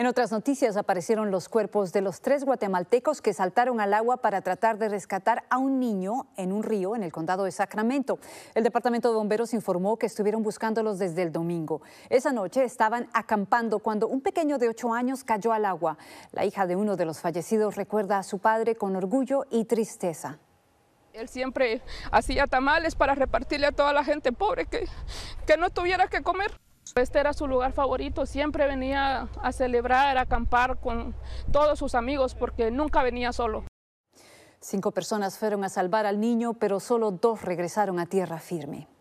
En otras noticias aparecieron los cuerpos de los tres guatemaltecos que saltaron al agua para tratar de rescatar a un niño en un río en el condado de Sacramento. El Departamento de Bomberos informó que estuvieron buscándolos desde el domingo. Esa noche estaban acampando cuando un pequeño de ocho años cayó al agua. La hija de uno de los fallecidos recuerda a su padre con orgullo y tristeza. Él siempre hacía tamales para repartirle a toda la gente pobre que, que no tuviera que comer. Este era su lugar favorito, siempre venía a celebrar, a acampar con todos sus amigos porque nunca venía solo. Cinco personas fueron a salvar al niño, pero solo dos regresaron a tierra firme.